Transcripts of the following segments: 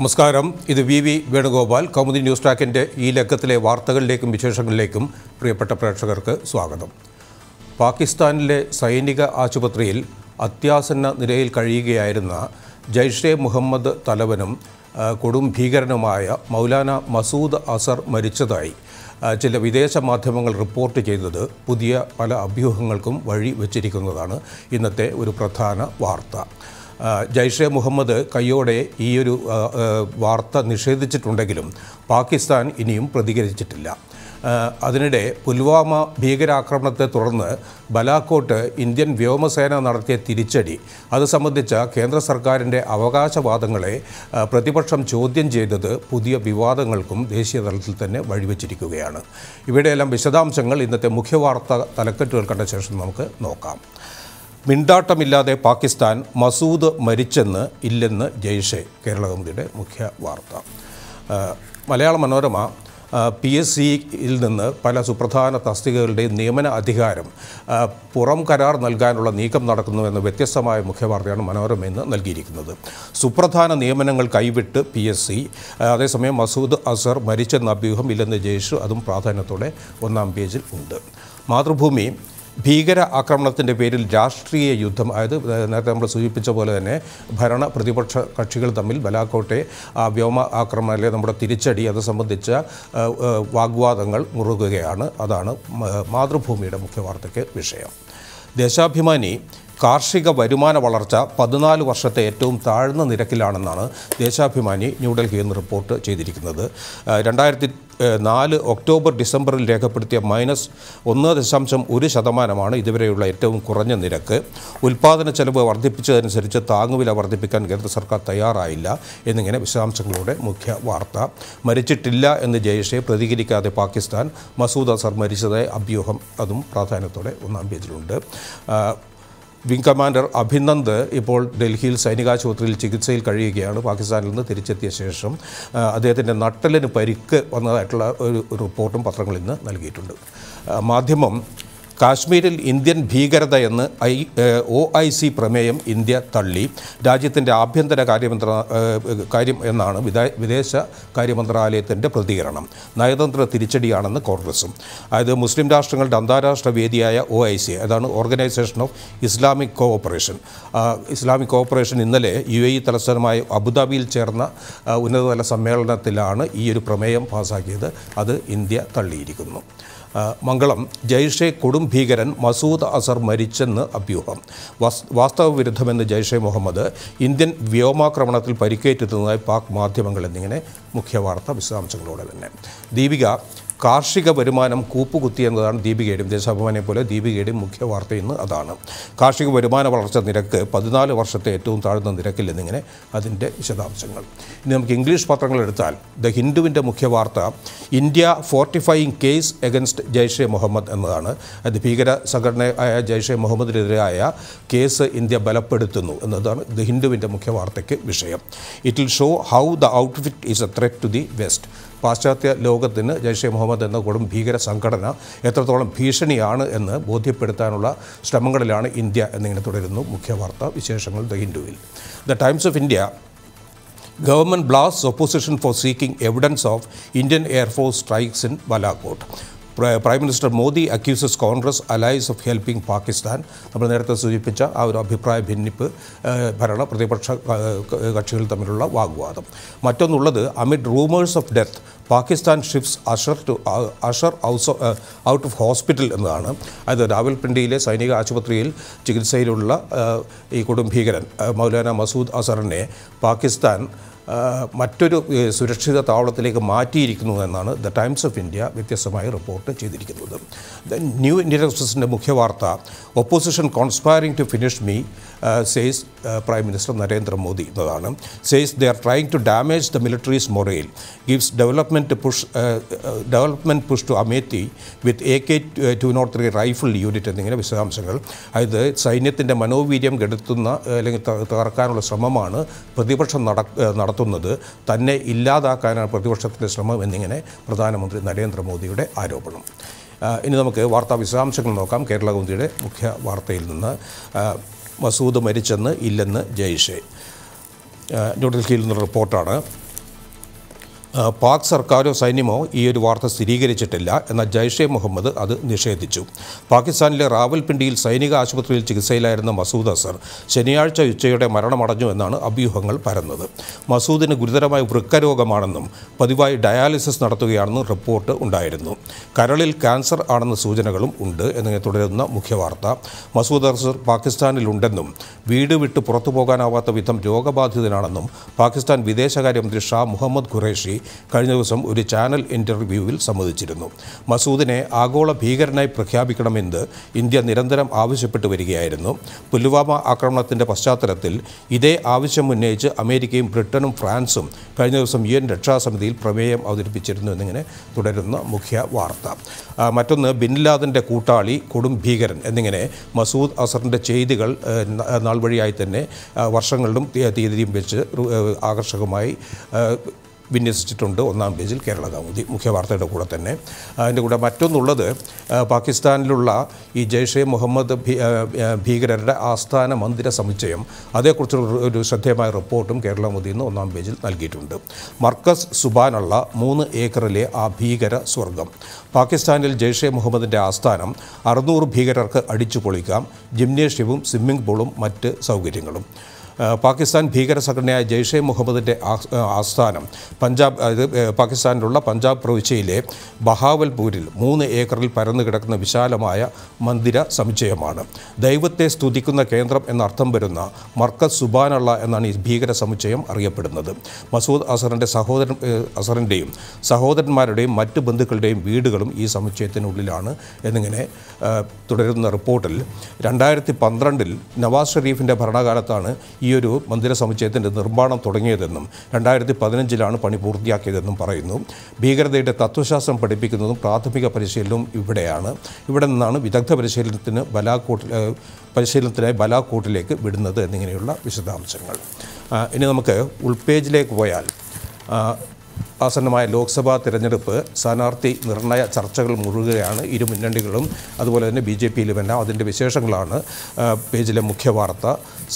നമസ്കാരം ഇത് V V Venugopal Kaumudi news ട്രാക്കിൻ്റെ ഈ ലക്കത്തിലെ വാർത്തകളിലേക്കും വിശേഷങ്ങളിലേക്കും പ്രിയപ്പെട്ട പ്രേക്ഷകർക്ക് സ്വാഗതം പാകിസ്ഥാനിലെ സൈനിക ആശുപത്രിയിൽ അത്യാസന്ന നിലയിൽ കഴിയുകയായിരുന്ന ജയ്ഷെ മുഹമ്മദ് തലവനും കൊടും ഭീകരനുമായ മൗലാന മസൂദ് അസർ മരിച്ചതായി ചില വിദേശ മാധ്യമങ്ങൾ റിപ്പോർട്ട് ചെയ്തത് പുതിയ പല അഭ്യൂഹങ്ങൾക്കും വഴി വച്ചിരിക്കുന്നതാണ് ഇന്നത്തെ ഒരു പ്രധാന വാർത്ത ജയ്ഷെ മുഹമ്മദ് കയ്യോടെ ഈയൊരു വാർത്ത നിഷേധിച്ചിട്ടുണ്ടെങ്കിലും പാകിസ്ഥാൻ ഇനിയും പ്രതികരിച്ചിട്ടില്ല അതിനിടെ പുൽവാമ ഭീകരാക്രമണത്തെ തുടർന്ന് ബലാക്കോട്ട് ഇന്ത്യൻ വ്യോമസേന നടത്തിയ തിരിച്ചടി അത് സംബന്ധിച്ച കേന്ദ്ര സർക്കാരിൻ്റെ അവകാശവാദങ്ങളെ പ്രതിപക്ഷം ചോദ്യം ചെയ്തത് പുതിയ വിവാദങ്ങൾക്കും ദേശീയ തലത്തിൽ തന്നെ വഴിവെച്ചിരിക്കുകയാണ് ഇവിടെയെല്ലാം വിശദാംശങ്ങൾ ഇന്നത്തെ മുഖ്യവാർത്ത തലക്കെട്ടുകൾ കണ്ട ശേഷം നമുക്ക് നോക്കാം മിണ്ടാട്ടമില്ലാതെ പാകിസ്ഥാൻ മസൂദ് മരിച്ചെന്ന് ഇല്ലെന്ന് ജയ്ഷെ കേരളകൗമുദിയുടെ മുഖ്യ വാർത്ത മലയാള മനോരമ പി എസ് സിയിൽ നിന്ന് പല സുപ്രധാന തസ്തികകളുടെ നിയമന അധികാരം പുറം കരാർ നൽകാനുള്ള നീക്കം നടക്കുന്നുവെന്ന് വ്യത്യസ്തമായ മുഖ്യവാർത്തയാണ് മനോരമ ഇന്ന് നൽകിയിരിക്കുന്നത് സുപ്രധാന നിയമനങ്ങൾ കൈവിട്ട് പി എസ് സി അതേസമയം മസൂദ് അസർ മരിച്ചെന്ന അഭ്യൂഹം ഇല്ലെന്ന് ജയ്ഷ് അതും പ്രാധാന്യത്തോടെ ഒന്നാം പേജിൽ ഉണ്ട് മാതൃഭൂമി ഭീകര ആക്രമണത്തിൻ്റെ പേരിൽ രാഷ്ട്രീയ യുദ്ധം അതായത് നേരത്തെ നമ്മൾ സൂചിപ്പിച്ച പോലെ തന്നെ ഭരണ പ്രതിപക്ഷ കക്ഷികൾ തമ്മിൽ ബലാക്കോട്ടെ വ്യോമ ആക്രമണം അല്ലെങ്കിൽ നമ്മുടെ തിരിച്ചടി അത് സംബന്ധിച്ച വാഗ്വാദങ്ങൾ മുറുകുകയാണ് അതാണ് മാതൃഭൂമിയുടെ മുഖ്യ വാർത്തയ്ക്ക് വിഷയം ദേശാഭിമാനി കാർഷിക വരുമാന വളർച്ച പതിനാല് വർഷത്തെ ഏറ്റവും താഴ്ന്ന നിരക്കിലാണെന്നാണ് ദേശാഭിമാനി ന്യൂഡൽഹിയിൽ നിന്ന് റിപ്പോർട്ട് ചെയ്തിരിക്കുന്നത് രണ്ടായിരത്തി നാല് ഒക്ടോബർ ഡിസംബറിൽ രേഖപ്പെടുത്തിയ മൈനസ് ഒന്ന് ദശാംശം ഒരു ശതമാനമാണ് ഇതുവരെയുള്ള ഏറ്റവും കുറഞ്ഞ നിരക്ക് ഉൽപ്പാദന ചെലവ് വർദ്ധിപ്പിച്ചതനുസരിച്ച് താങ്ങുവില വർദ്ധിപ്പിക്കാൻ കേന്ദ്ര സർക്കാർ തയ്യാറായില്ല എന്നിങ്ങനെ വിശദാംശങ്ങളുടെ മുഖ്യ വാർത്ത മരിച്ചിട്ടില്ല എന്ന് ജയ്ഷെ പ്രതികരിക്കാതെ പാകിസ്ഥാൻ മസൂദ് അസർ മരിച്ചതായി അഭ്യൂഹം അതും പ്രാധാന്യത്തോടെ ഒന്നാം പേജിലുണ്ട് വിംഗ് കമാൻഡർ അഭിനന്ദ് ഇപ്പോൾ ഡൽഹിയിൽ സൈനികാശുപത്രിയിൽ ചികിത്സയിൽ കഴിയുകയാണ് പാകിസ്ഥാനിൽ നിന്ന് തിരിച്ചെത്തിയ ശേഷം അദ്ദേഹത്തിൻ്റെ നട്ടലിന് പരിക്ക് വന്നതായിട്ടുള്ള ഒരു റിപ്പോർട്ടും പത്രങ്ങളിൽ നിന്ന് നൽകിയിട്ടുണ്ട് മാധ്യമം കാശ്മീരിൽ ഇന്ത്യൻ ഭീകരത എന്ന് ഐ ഒ ഐ സി പ്രമേയം ഇന്ത്യ തള്ളി രാജ്യത്തിൻ്റെ ആഭ്യന്തര കാര്യമന്ത്ര കാര്യം എന്നാണ് വിദേശ കാര്യമന്ത്രാലയത്തിൻ്റെ പ്രതികരണം നയതന്ത്ര തിരിച്ചടിയാണെന്ന് കോൺഗ്രസും അതായത് മുസ്ലിം രാഷ്ട്രങ്ങളുടെ അന്താരാഷ്ട്ര വേദിയായ ഒ ഐ സി അതാണ് organisation of Islamic cooperation Islamic cooperation ഇന്നലെ യു എ ഇ തലസ്ഥാനമായ അബുദാബിയിൽ ചേർന്ന ഉന്നതതല സമ്മേളനത്തിലാണ് ഈ ഒരു പ്രമേയം പാസാക്കിയത് അത് ഇന്ത്യ തള്ളിയിരിക്കുന്നു മംഗളം ജയ്ഷെ കൊടും ഭീകരൻ മസൂദ് അസർ മരിച്ചെന്ന് അഭ്യൂഹം വാസ്തവവിരുദ്ധമെന്ന് ജയ്ഷെ മുഹമ്മദ് ഇന്ത്യൻ വ്യോമാക്രമണത്തിൽ പരിക്കേറ്റെത്തുന്നതായി പാക് മാധ്യമങ്ങൾ എന്നിങ്ങനെ മുഖ്യവാർത്ത വിശദാംശങ്ങളോടെ തന്നെ ദീപിക കാർഷിക വരുമാനം കൂപ്പുകുത്തി എന്നതാണ് ദീപികയുടെയും ദേശാഭിമാനെ പോലെ ദീപികയുടെയും മുഖ്യ വാർത്ത ഇന്ന് അതാണ് കാർഷിക വരുമാന വളർച്ച നിരക്ക് പതിനാല് വർഷത്തെ ഏറ്റവും താഴ്ന്ന നിരക്കിൽ എന്നിങ്ങനെ അതിൻ്റെ വിശദാംശങ്ങൾ ഇനി നമുക്ക് ഇംഗ്ലീഷ് പത്രങ്ങൾ എടുത്താൽ ദ ഹിന്ദുവിൻ്റെ മുഖ്യ വാർത്ത India fortifying case against Jaish Mohammed എന്നതാണ് അത് ഭീകര സംഘടനയായ ജയ്ഷെ മുഹമ്മദിനെതിരായ കേസ് ഇന്ത്യ ബലപ്പെടുത്തുന്നു എന്നതാണ് ദ ഹിന്ദുവിൻ്റെ മുഖ്യ വാർത്തയ്ക്ക് വിഷയം it will show how the outfit is a threat to the west പാശ്ചാത്യ ലോകത്തിന് ജയ്ഷെ മുഹമ്മദ് എന്ന കൊടും ഭീകര സംഘടന എത്രത്തോളം ഭീഷണിയാണ് എന്ന് ബോധ്യപ്പെടുത്താനുള്ള ശ്രമങ്ങളിലാണ് ഇന്ത്യ എന്നിങ്ങനെ തുടരുന്നു മുഖ്യ വാർത്ത വിശേഷങ്ങൾ ദ ഹിന്ദുവിൽ the Times of India government blast opposition for seeking evidence of Indian air force strikes in Balakot prime minister Modi accuses Congress allies of helping Pakistan നമ്മൾ നേരത്തെ സൂചിപ്പിച്ച ആ ഒരു അഭിപ്രായ ഭിന്നിപ്പ് ഭരണ പ്രതിപക്ഷ കക്ഷികൾ തമ്മിലുള്ള വാഗ്വാദം മറ്റൊന്നുള്ളത് amid rumours of death Pakistan shifts Azhar to Azhar house out of hospital എന്നതാണ് അതായത് രാവൽപിണ്ടിയിലെ സൈനിക ആശുപത്രിയിൽ ചികിത്സയിലുള്ള ഈ കുടുംബീകരൻ മൗലാന മസൂദ് അസറിനെ പാകിസ്ഥാൻ മറ്റൊരു സുരക്ഷിത താവളത്തിലേക്ക് മാറ്റിയിരിക്കുന്നു എന്നാണ് ദ ടൈംസ് ഓഫ് ഇന്ത്യ വ്യത്യസ്തമായി റിപ്പോർട്ട് ചെയ്തിരിക്കുന്നത് ദ ന്യൂ ഇന്ത്യൻ എക്സ്പ്രസിൻ്റെ മുഖ്യ വാർത്ത opposition conspiring to finish me says prime minister Narendra Modi എന്നതാണ് says they are trying to damage the militaries morale gives development push development push to Amethi with A K two naught three rifle unit എന്നിങ്ങനെ വിശദാംശങ്ങൾ അതായത് സൈന്യത്തിൻ്റെ മനോവീര്യം കെടുത്തുന്ന അല്ലെങ്കിൽ തകർക്കാനുള്ള ശ്രമമാണ് പ്രതിപക്ഷം നട നടത്തുന്നത് നടത്തുന്നത് തന്നെ ഇല്ലാതാക്കാനാണ് പ്രതിപക്ഷത്തിൻ്റെ ശ്രമം എന്നിങ്ങനെ പ്രധാനമന്ത്രി നരേന്ദ്രമോദിയുടെ ആരോപണം ഇനി നമുക്ക് വാർത്താ വിശദാംശങ്ങൾ നോക്കാം കേരള കേരളകുന്തിയുടെ മുഖ്യ വാർത്തയിൽ നിന്ന് മസൂദ് മരിച്ചെന്ന് ഇല്ലെന്ന് ജയ്ഷെ ന്യൂഡൽഹിയിൽ നിന്ന് റിപ്പോർട്ടാണ് പാക് സർക്കാരോ സൈന്യമോ ഈ ഒരു വാർത്ത സ്ഥിരീകരിച്ചിട്ടില്ല എന്നാൽ ജയ്ഷെ മുഹമ്മദ് അത് നിഷേധിച്ചു പാകിസ്ഥാനിലെ റാവൽപിണ്ടിയിൽ സൈനിക ആശുപത്രിയിൽ ചികിത്സയിലായിരുന്ന മസൂദ് അസർ ശനിയാഴ്ച ഉച്ചയോടെ മരണമടഞ്ഞു എന്നാണ് അഭ്യൂഹങ്ങൾ പരന്നത് മസൂദിന് ഗുരുതരമായ വൃക്കരോഗമാണെന്നും പതിവായി ഡയാലിസിസ് നടത്തുകയാണെന്നും റിപ്പോർട്ട് ഉണ്ടായിരുന്നു കരളിൽ ക്യാൻസർ ആണെന്ന സൂചനകളും ഉണ്ട് എന്നിങ്ങനെ തുടരുന്ന മുഖ്യവാർത്ത മസൂദ് അസർ പാകിസ്ഥാനിലുണ്ടെന്നും വീട് വിട്ട് പുറത്തു പോകാനാവാത്ത വിധം രോഗബാധിതനാണെന്നും പാകിസ്ഥാൻ വിദേശകാര്യമന്ത്രി ഷാ മുഹമ്മദ് ഖുറേഷി കഴിഞ്ഞ ദിവസം ഒരു ചാനൽ ഇൻ്റർവ്യൂവിൽ സമ്മതിച്ചിരുന്നു മസൂദിനെ ആഗോള ഭീകരനായി പ്രഖ്യാപിക്കണമെന്ന് ഇന്ത്യ നിരന്തരം ആവശ്യപ്പെട്ടു വരികയായിരുന്നു പുൽവാമ ആക്രമണത്തിൻ്റെ പശ്ചാത്തലത്തിൽ ഇതേ ആവശ്യം ഉന്നയിച്ച് അമേരിക്കയും ബ്രിട്ടനും ഫ്രാൻസും കഴിഞ്ഞ ദിവസം യു എൻ രക്ഷാസമിതിയിൽ പ്രമേയം അവതരിപ്പിച്ചിരുന്നു എന്നിങ്ങനെ തുടരുന്ന മുഖ്യ വാർത്ത മറ്റൊന്ന് ബിൻലാദിൻ്റെ കൂട്ടാളി കൊടും ഭീകരൻ എന്നിങ്ങനെ മസൂദ് അസറിൻ്റെ ചെയ്തികൾ നാൾ വഴിയായി തന്നെ വർഷങ്ങളിലും തീയതിയും വെച്ച് ആകർഷകമായി വിന്യസിച്ചിട്ടുണ്ട് ഒന്നാം പേജിൽ കേരള കൗമുദി മുഖ്യ വാർത്തയുടെ കൂടെ തന്നെ അതിൻ്റെ കൂടെ മറ്റൊന്നുള്ളത് പാകിസ്ഥാനിലുള്ള ഈ ജയ്ഷെ മുഹമ്മദ് ഭീകരരുടെ ആസ്ഥാന മന്ദിര സമുച്ചയം അതേക്കുറിച്ചുള്ള ഒരു ശ്രദ്ധേയമായ റിപ്പോർട്ടും കേരള ഇന്ന് ഒന്നാം പേജിൽ നൽകിയിട്ടുണ്ട് മർക്കസ് സുബാനുള്ള മൂന്ന് ഏക്കറിലെ ആ ഭീകര സ്വർഗം പാകിസ്ഥാനിൽ ജയ്ഷെ മുഹമ്മദിൻ്റെ ആസ്ഥാനം അറുന്നൂറ് ഭീകരർക്ക് അടിച്ചു പൊളിക്കാം ജിംനേഷ്യവും സ്വിമ്മിംഗ് പൂളും മറ്റ് സൗകര്യങ്ങളും പാകിസ്ഥാൻ ഭീകര സംഘടനയായ ജെയ്ഷെ മുഹമ്മദിൻ്റെ ആസ്ഥാനം പഞ്ചാബ് അത് പാകിസ്ഥാനിലുള്ള പഞ്ചാബ് പ്രവിശ്യയിലെ ബഹാവൽപൂരിൽ മൂന്ന് ഏക്കറിൽ പരന്നു കിടക്കുന്ന വിശാലമായ മന്ദിര സമുച്ചയമാണ് ദൈവത്തെ സ്തുതിക്കുന്ന കേന്ദ്രം എന്നർത്ഥം വരുന്ന മർക്കസ് സുബാനള്ള എന്നാണ് ഈ ഭീകര സമുച്ചയം അറിയപ്പെടുന്നത് മസൂദ് അസറിൻ്റെ സഹോദരൻ അസറിൻ്റെയും സഹോദരന്മാരുടെയും മറ്റ് ബന്ധുക്കളുടെയും വീടുകളും ഈ സമുച്ചയത്തിനുള്ളിലാണ് എന്നിങ്ങനെ തുടരുന്ന റിപ്പോർട്ടിൽ രണ്ടായിരത്തി പന്ത്രണ്ടിൽ നവാസ് ഷെരീഫിൻ്റെ ഭരണകാലത്താണ് ഈ ഈയൊരു മന്ദിര സമുച്ചയത്തിൻ്റെ നിർമ്മാണം തുടങ്ങിയതെന്നും രണ്ടായിരത്തി പതിനഞ്ചിലാണ് പണി പൂർത്തിയാക്കിയതെന്നും പറയുന്നു ഭീകരതയുടെ തത്വശാസ്ത്രം പഠിപ്പിക്കുന്നതും പ്രാഥമിക പരിശീലനവും ഇവിടെയാണ് ഇവിടെ നിന്നാണ് വിദഗ്ധ പരിശീലനത്തിന് ബലാക്കോട്ട് പരിശീലനത്തിനായി ബലാക്കോട്ടിലേക്ക് വിടുന്നത് എന്നിങ്ങനെയുള്ള വിശദാംശങ്ങൾ ഇനി നമുക്ക് ഉൾപേജിലേക്ക് പോയാൽ ആസന്നമായ ലോക്സഭാ തിരഞ്ഞെടുപ്പ് സ്ഥാനാർത്ഥി നിർണയ ചർച്ചകൾ മുഴുകുകയാണ് ഇരു മുന്നണികളും അതുപോലെ തന്നെ ബി ജെ പിയിലുമെല്ലാം അതിൻ്റെ വിശേഷങ്ങളാണ് പേജിലെ മുഖ്യ വാർത്ത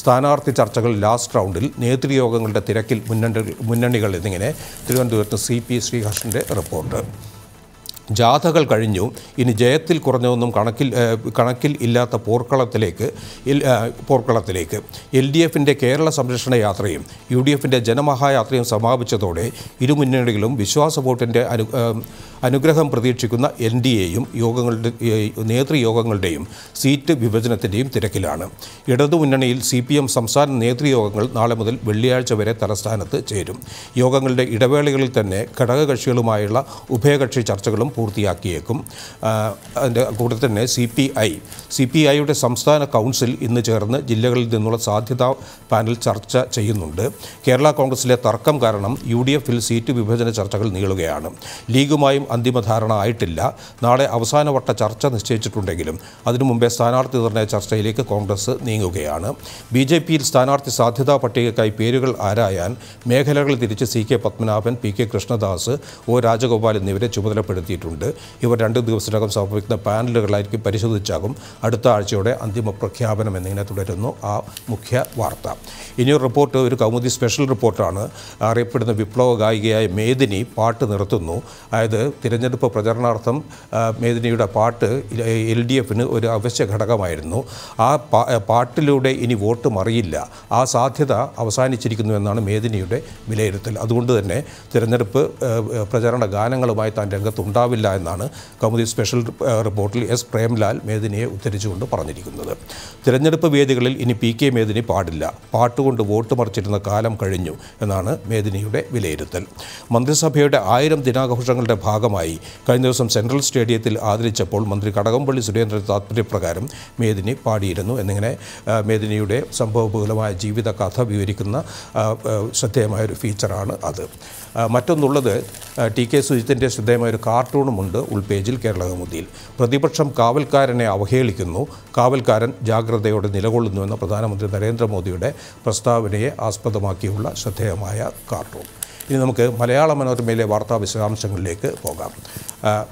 സ്ഥാനാർത്ഥി ചർച്ചകൾ ലാസ്റ്റ് റൗണ്ടിൽ നേതൃയോഗങ്ങളുടെ തിരക്കിൽ മുന്നണി മുന്നണികൾ എന്നിങ്ങനെ തിരുവനന്തപുരത്ത് സി പി ശ്രീകൃഷ്ണൻ്റെ റിപ്പോർട്ട് ജാഥകൾ കഴിഞ്ഞു ഇനി ജയത്തിൽ കുറഞ്ഞതൊന്നും കണക്കിൽ കണക്കിൽ ഇല്ലാത്ത പോർക്കളത്തിലേക്ക് പോർക്കളത്തിലേക്ക് എൽ ഡി എഫിൻ്റെ കേരള സംരക്ഷണ യാത്രയും യു ഡി എഫിൻ്റെ ജനമഹായാത്രയും സമാപിച്ചതോടെ ഇരുമുന്നണികളും വിശ്വാസ വോട്ടിൻ്റെ അനു അനുഗ്രഹം പ്രതീക്ഷിക്കുന്ന എൻ ഡി എയും യോഗങ്ങളുടെ നേതൃയോഗങ്ങളുടെയും സീറ്റ് വിഭജനത്തിൻ്റെയും തിരക്കിലാണ് ഇടതുമുന്നണിയിൽ സി പി എം സംസ്ഥാന നേതൃയോഗങ്ങൾ നാളെ മുതൽ വെള്ളിയാഴ്ച വരെ തലസ്ഥാനത്ത് ചേരും യോഗങ്ങളുടെ ഇടവേളകളിൽ തന്നെ ഘടകകക്ഷികളുമായുള്ള ഉഭയകക്ഷി ചർച്ചകളും പൂർത്തിയാക്കിയേക്കും അതിൻ്റെ കൂട്ടത്തിൽ തന്നെ C P I C P ഐയുടെ സംസ്ഥാന കൗൺസിൽ ഇന്ന് ചേർന്ന് ജില്ലകളിൽ നിന്നുള്ള സാധ്യതാ പാനൽ ചർച്ച ചെയ്യുന്നുണ്ട് കേരള കോൺഗ്രസിലെ തർക്കം കാരണം യു ഡി എഫിൽ സീറ്റ് വിഭജന ചർച്ചകൾ നീളുകയാണ് ലീഗുമായും അന്തിമ ധാരണ ആയിട്ടില്ല നാളെ അവസാനവട്ട ചർച്ച നിശ്ചയിച്ചിട്ടുണ്ടെങ്കിലും അതിനു മുമ്പേ സ്ഥാനാർത്ഥി നിർണയ ചർച്ചയിലേക്ക് കോൺഗ്രസ് നീങ്ങുകയാണ് ബി ജെ പിയിൽ സ്ഥാനാർത്ഥി സാധ്യതാ പട്ടികയ്ക്കായി പേരുകൾ ആരായാൻ മേഖലകൾ തിരിച്ച് C K Padmanabhan P K Krishnadas O Rajagopal എന്നിവരെ ചുമതലപ്പെടുത്തിയിട്ടുണ്ട് നൽകിയിട്ടുണ്ട് ഇവർ രണ്ട് ദിവസത്തിനകം സമർപ്പിക്കുന്ന പാനലുകളായിരിക്കും പരിശോധിച്ചാകും അടുത്ത ആഴ്ചയോടെ അന്തിമ പ്രഖ്യാപനം എന്നിങ്ങനെ തുടരുന്നു ആ മുഖ്യ വാർത്ത ഇനിയൊരു റിപ്പോർട്ട് ഒരു കൗമുദി സ്പെഷ്യൽ റിപ്പോർട്ടാണ് അറിയപ്പെടുന്ന വിപ്ലവ ഗായികയായ മേദിനി പാട്ട് നിർത്തുന്നു അതായത് തിരഞ്ഞെടുപ്പ് പ്രചരണാർത്ഥം മേദിനിയുടെ പാട്ട് എൽ ഡി എഫിന് ഒരു അവശ്യ ഘടകമായിരുന്നു ആ പാട്ടിലൂടെ ഇനി വോട്ട് മറിയില്ല ആ സാധ്യത അവസാനിച്ചിരിക്കുന്നു എന്നാണ് മേദിനിയുടെ വിലയിരുത്തൽ അതുകൊണ്ട് തന്നെ തിരഞ്ഞെടുപ്പ് പ്രചരണ ഗാനങ്ങളുമായി താൻ രംഗത്തുണ്ടാവില്ല ആവശ്യമില്ല എന്നാണ് കൗമുദി സ്പെഷ്യൽ റിപ്പോർട്ടിൽ എസ് പ്രേംലാൽ മേദിനിയെ ഉദ്ധരിച്ചുകൊണ്ട് പറഞ്ഞിരിക്കുന്നത് തിരഞ്ഞെടുപ്പ് വേദികളിൽ ഇനി പി കെ മേദിനി പാടില്ല പാട്ടുകൊണ്ട് വോട്ട് മറിച്ചിരുന്ന കാലം കഴിഞ്ഞു എന്നാണ് മേദിനിയുടെ വിലയിരുത്തൽ മന്ത്രിസഭയുടെ ആയിരം ദിനാഘോഷങ്ങളുടെ ഭാഗമായി കഴിഞ്ഞ ദിവസം സെൻട്രൽ സ്റ്റേഡിയത്തിൽ ആദരിച്ചപ്പോൾ മന്ത്രി കടകംപള്ളി സുരേന്ദ്രൻ താത്പര്യപ്രകാരം മേദിനി പാടിയിരുന്നു എന്നിങ്ങനെ മേദിനിയുടെ സംഭവബഹുലമായ ജീവിത കഥ വിവരിക്കുന്ന ശ്രദ്ധേയമായൊരു ഫീച്ചറാണ് അത് മറ്റൊന്നുള്ളത് ടി കെ സുജിത്തിൻ്റെ ശ്രദ്ധേയമായ ഒരു കാർട്ടൂണുമുണ്ട് ഉൾപേജിൽ കേരളകൗമുദിയിൽ പ്രതിപക്ഷം കാവൽക്കാരനെ അവഹേളിക്കുന്നു കാവൽക്കാരൻ ജാഗ്രതയോടെ നിലകൊള്ളുന്നുവെന്ന പ്രധാനമന്ത്രി നരേന്ദ്രമോദിയുടെ പ്രസ്താവനയെ ആസ്പദമാക്കിയുള്ള ശ്രദ്ധേയമായ കാർട്ടൂൺ ഇനി നമുക്ക് മലയാള മനോരമയിലെ വാർത്താ വിശദാംശങ്ങളിലേക്ക് പോകാം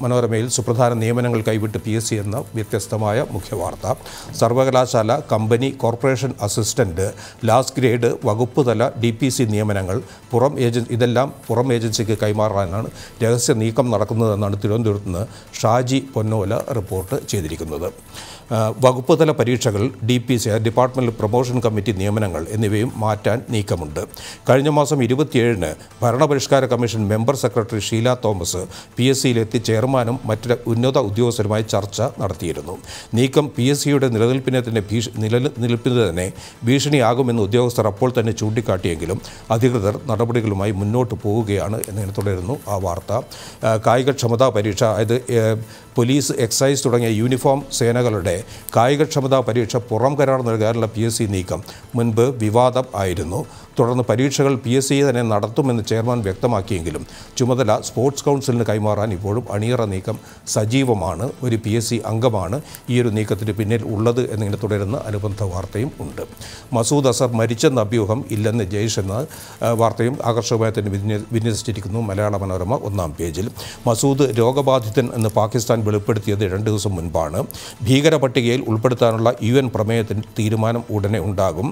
മനോരമയിൽ സുപ്രധാന നിയമനങ്ങൾ കൈവിട്ട് പി എസ് സി എന്ന വ്യത്യസ്തമായ മുഖ്യവാർത്ത സർവകലാശാല company corporation assistant last grade വകുപ്പ് തല ഡി പി സി നിയമനങ്ങൾ പുറം ഏജൻസി ഇതെല്ലാം പുറം ഏജൻസിക്ക് കൈമാറാനാണ് രഹസ്യ നീക്കം നടക്കുന്നതെന്നാണ് തിരുവനന്തപുരത്ത് നിന്ന് ഷാജി പൊന്നോല റിപ്പോർട്ട് ചെയ്തിരിക്കുന്നത് വകുപ്പ് തല പരീക്ഷകൾ D P C departmental promotion committee നിയമനങ്ങൾ എന്നിവയും മാറ്റാൻ നീക്കമുണ്ട് കഴിഞ്ഞ മാസം ഇരുപത്തിയേഴിന് ഭരണപരിഷ്കാര commission member secretary Sheela Thomas P S സിയിലെത്തി ചെയർമാനും മറ്റ് ഉന്നത ഉദ്യോഗസ്ഥരുമായി ചർച്ച നടത്തിയിരുന്നു നീക്കം പി എസ് സിയുടെ നിലനിൽപ്പിനെ തന്നെ ഭീഷ നിലനിൽപ്പിന് തന്നെ ഭീഷണിയാകുമെന്ന് ഉദ്യോഗസ്ഥർ അപ്പോൾ തന്നെ ചൂണ്ടിക്കാട്ടിയെങ്കിലും അധികൃതർ നടപടികളുമായി മുന്നോട്ട് പോവുകയാണ് എന്നതിനെ തുടരുന്നു ആ വാർത്ത കായികക്ഷമതാ പരീക്ഷ അതായത് പോലീസ് എക്സൈസ് തുടങ്ങിയ യൂണിഫോം സേനകളുടെ കായികക്ഷമതാ പരീക്ഷ പുറം കരാർ നൽകാനുള്ള പി എസ് സി നീക്കം മുൻപ് വിവാദം ആയിരുന്നു തുടർന്ന് പരീക്ഷകൾ പി എസ് സി തന്നെ നടത്തുമെന്ന് ചെയർമാൻ വ്യക്തമാക്കിയെങ്കിലും ചുമതല സ്പോർട്സ് കൗൺസിലിന് കൈമാറാൻ ഇപ്പോഴും അണിയറ നീക്കം സജീവമാണ് ഒരു പി എസ് സി അംഗമാണ് ഈ ഒരു നീക്കത്തിന് പിന്നിൽ ഉള്ളത് എന്നിങ്ങനെ തുടരുന്ന അനുബന്ധ വാർത്തയും ഉണ്ട് മസൂദ് അസർ മരിച്ചെന്ന അഭ്യൂഹം ഇല്ലെന്ന് ജയ്ഷ് എന്ന വാർത്തയും ആകർഷകമായി തന്നെ വിന്യസിച്ചിരിക്കുന്നു മലയാള മനോരമ ഒന്നാം പേജിൽ മസൂദ് രോഗബാധിതൻ എന്ന് പാകിസ്ഥാൻ വെളിപ്പെടുത്തിയത് രണ്ട് ദിവസം മുൻപാണ് ഭീകര പട്ടികയിൽ ഉൾപ്പെടുത്താനുള്ള യു എൻ പ്രമേയത്തിന് തീരുമാനം ഉടനെ ഉണ്ടാകും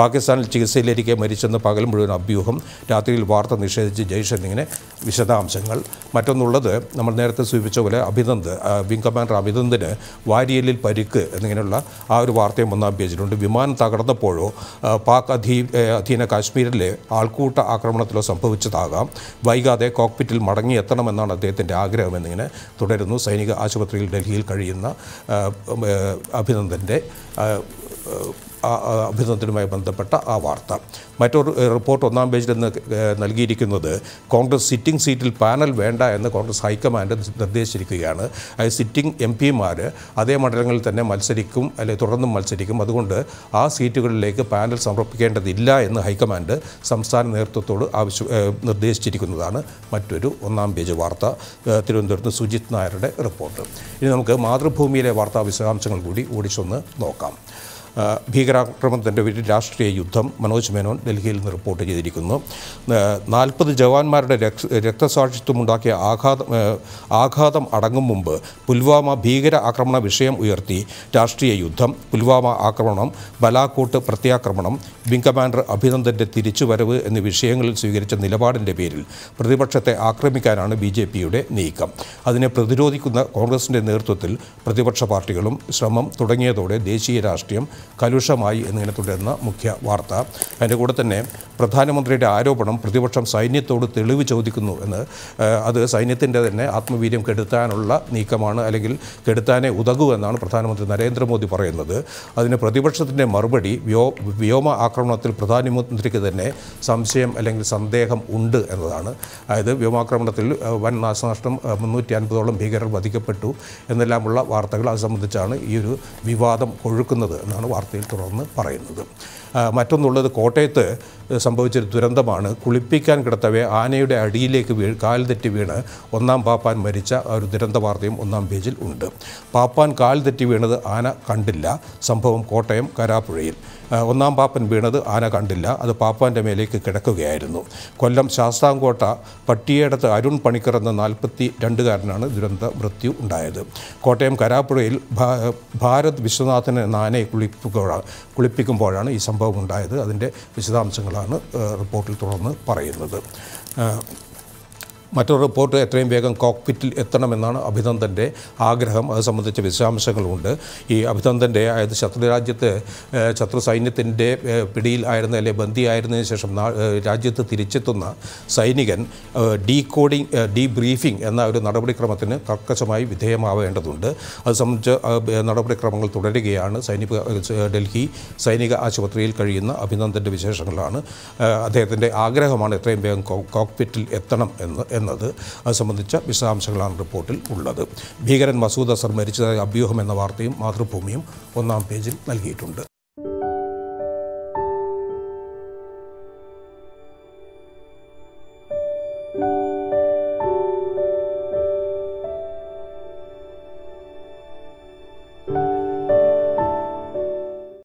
പാകിസ്ഥാനിൽ ചികിത്സയിലിരിക്കെ മരിച്ചെന്ന് പകൽ മുഴുവൻ അഭ്യൂഹം രാത്രിയിൽ വാർത്ത നിഷേധിച്ച് ജയ്ശന്നിങ്ങിന് വിശദാംശങ്ങൾ മറ്റൊന്നുള്ളത് നമ്മൾ നേരത്തെ സൂചിപ്പിച്ച പോലെ അഭിനന്ദ് വിംഗ് കമാൻഡർ അഭിനന്ദിന് വാരിയലിൽ പരിക്ക് എന്നിങ്ങനെയുള്ള ആ ഒരു വാർത്തയും ഒന്നാം പേജിലുണ്ട് വിമാനം തകർന്നപ്പോഴോ പാക് അധീ അധീന കാശ്മീരിലെ ആൾക്കൂട്ട ആക്രമണത്തിലോ സംഭവിച്ചതാകാം വൈകാതെ കോക്പിറ്റിൽ മടങ്ങിയെത്തണമെന്നാണ് അദ്ദേഹത്തിൻ്റെ ആഗ്രഹം എന്നിങ്ങനെ തുടരുന്നു സൈനിക ആശുപത്രിയിൽ ഡൽഹിയിൽ കഴിയുന്ന അഭിനന്ദൻ്റെ അഭിനന്ദനുമായി ബന്ധപ്പെട്ട ആ വാർത്ത മറ്റൊരു റിപ്പോർട്ട് ഒന്നാം പേജിൽ നിന്ന് നൽകിയിരിക്കുന്നത് കോൺഗ്രസ് സിറ്റിംഗ് സീറ്റിൽ പാനൽ വേണ്ട എന്ന് കോൺഗ്രസ് ഹൈക്കമാൻഡ് നിർദ്ദേശിച്ചിരിക്കുകയാണ് അത് സിറ്റിംഗ് എം പിമാർ അതേ മണ്ഡലങ്ങളിൽ തന്നെ മത്സരിക്കും അല്ലെങ്കിൽ തുടർന്നും മത്സരിക്കും അതുകൊണ്ട് ആ സീറ്റുകളിലേക്ക് പാനൽ സമർപ്പിക്കേണ്ടതില്ല എന്ന് ഹൈക്കമാൻഡ് സംസ്ഥാന നേതൃത്വത്തോട് ആവശ്യ നിർദ്ദേശിച്ചിരിക്കുന്നതാണ് മറ്റൊരു ഒന്നാം പേജ് വാർത്ത തിരുവനന്തപുരത്ത് സുജിത് നായരുടെ റിപ്പോർട്ട് ഇനി നമുക്ക് മാതൃഭൂമിയിലെ വാർത്താ വിശദാംശങ്ങൾ കൂടി ഓടിച്ചൊന്ന് നോക്കാം ഭീകരാക്രമണത്തിൻ്റെ പേരിൽ രാഷ്ട്രീയ യുദ്ധം മനോജ് മേനോൻ ഡൽഹിയിൽ നിന്ന് റിപ്പോർട്ട് ചെയ്തിരിക്കുന്നു നാൽപ്പത് ജവാന്മാരുടെ രക്തസാക്ഷിത്വമുണ്ടാക്കിയ ആഘാതം ആഘാതം അടങ്ങും മുമ്പ് പുൽവാമ ഭീകര ആക്രമണ വിഷയം ഉയർത്തി രാഷ്ട്രീയ യുദ്ധം പുൽവാമ ആക്രമണം ബലാക്കോട്ട് പ്രത്യാക്രമണം വിംഗ് കമാൻഡർ അഭിനന്ദൻ്റെ തിരിച്ചുവരവ് എന്നീ വിഷയങ്ങളിൽ സ്വീകരിച്ച നിലപാടിൻ്റെ പേരിൽ പ്രതിപക്ഷത്തെ ആക്രമിക്കാനാണ് ബി ജെ പിയുടെ നീക്കം അതിനെ പ്രതിരോധിക്കുന്ന കോൺഗ്രസിൻ്റെ നേതൃത്വത്തിൽ പ്രതിപക്ഷ പാർട്ടികളും ശ്രമം തുടങ്ങിയതോടെ ദേശീയ രാഷ്ട്രീയം കലുഷമായി എന്നിങ്ങനെ തുടരുന്ന മുഖ്യ വാർത്ത അതിൻ്റെ കൂടെ തന്നെ പ്രധാനമന്ത്രിയുടെ ആരോപണം പ്രതിപക്ഷം സൈന്യത്തോട് തെളിവ് ചോദിക്കുന്നു എന്ന് അത് സൈന്യത്തിൻ്റെ തന്നെ ആത്മവീര്യം കെടുത്താനുള്ള നീക്കമാണ് അല്ലെങ്കിൽ കെടുത്താനേ ഉതകൂ എന്നാണ് പ്രധാനമന്ത്രി നരേന്ദ്രമോദി പറയുന്നത് അതിന് പ്രതിപക്ഷത്തിൻ്റെ മറുപടി വ്യോ വ്യോമ ആക്രമണത്തിൽ പ്രധാനമന്ത്രിക്ക് തന്നെ സംശയം അല്ലെങ്കിൽ സന്ദേഹം ഉണ്ട് എന്നതാണ് അതായത് വ്യോമാക്രമണത്തിൽ വൻ നാശനഷ്ടം മുന്നൂറ്റി അൻപതോളം ഭീകരർ വധിക്കപ്പെട്ടു എന്നെല്ലാമുള്ള വാർത്തകൾ അത് സംബന്ധിച്ചാണ് ഈ ഒരു വിവാദം കൊഴുക്കുന്നത് എന്നാണ് വാർത്തയിൽ തുടർന്ന് പറയുന്നത് മറ്റൊന്നുള്ളത് കോട്ടയത്ത് സംഭവിച്ചൊരു ദുരന്തമാണ് കുളിപ്പിക്കാൻ കിടത്തവേ ആനയുടെ അടിയിലേക്ക് വീ കാൽ തെറ്റി വീണ് ഒന്നാം പാപ്പാൻ മരിച്ച ഒരു ദുരന്ത വാർത്തയും ഒന്നാം പേജിൽ ഉണ്ട് പാപ്പാൻ കാൽ തെറ്റി വീണത് ആന കണ്ടില്ല സംഭവം കോട്ടയം കരാപ്പുഴയിൽ ഒന്നാം പാപ്പൻ വീണത് ആന കണ്ടില്ല അത് പാപ്പാൻ്റെ മേലേക്ക് കിടക്കുകയായിരുന്നു കൊല്ലം ശാസ്താംകോട്ട പട്ടിയേടത്ത് അരുൺ പണിക്കർ എന്ന നാൽപ്പത്തി രണ്ടുകാരനാണ് ദുരന്ത മൃത്യു ഉണ്ടായത് കോട്ടയം കരാപ്പുഴയിൽ ഭാരത് വിശ്വനാഥൻ എന്ന ആനയെ കുളിപ്പിക്കുമ്പോഴാണ് കുളിപ്പിക്കുമ്പോഴാണ് ഈ സംഭവം ഉണ്ടായത് അതിൻ്റെ വിശദാംശങ്ങളാണ് റിപ്പോർട്ടിൽ തുടർന്ന് പറയുന്നത് മറ്റൊരു റിപ്പോർട്ട് എത്രയും വേഗം കോക്പിറ്റിൽ എത്തണമെന്നാണ് അഭിനന്ദൻ്റെ ആഗ്രഹം അത് സംബന്ധിച്ച വിശദാംശങ്ങളുണ്ട് ഈ അഭിനന്ദൻ്റെ അതായത് ശത്രുരാജ്യത്ത് ശത്രു സൈന്യത്തിൻ്റെ പിടിയിൽ ആയിരുന്ന അല്ലെ ബന്ദിയായിരുന്നതിന് ശേഷം രാജ്യത്ത് തിരിച്ചെത്തുന്ന സൈനികൻ ഡീകോഡിംഗ് ബ്രീഫിംഗ് എന്ന ഒരു നടപടിക്രമത്തിന് കർക്കശമായി വിധേയമാവേണ്ടതുണ്ട് അത് സംബന്ധിച്ച് നടപടിക്രമങ്ങൾ തുടരുകയാണ് സൈനിക ഡൽഹി സൈനിക ആശുപത്രിയിൽ കഴിയുന്ന അഭിനന്ദൻ്റെ വിശേഷങ്ങളാണ് അദ്ദേഹത്തിൻ്റെ ആഗ്രഹമാണ് എത്രയും വേഗം കോക്പിറ്റിൽ എത്തണം എന്ന് എന്നത് അത് സംബന്ധിച്ച വിശദാംശങ്ങളാണ് റിപ്പോർട്ടിൽ ഉള്ളത് ഭീകരൻ മസൂദ് അസർ മരിച്ചതായി അഭ്യൂഹം എന്ന വാർത്തയും മാതൃഭൂമിയും ഒന്നാം പേജിൽ നൽകിയിട്ടുണ്ട്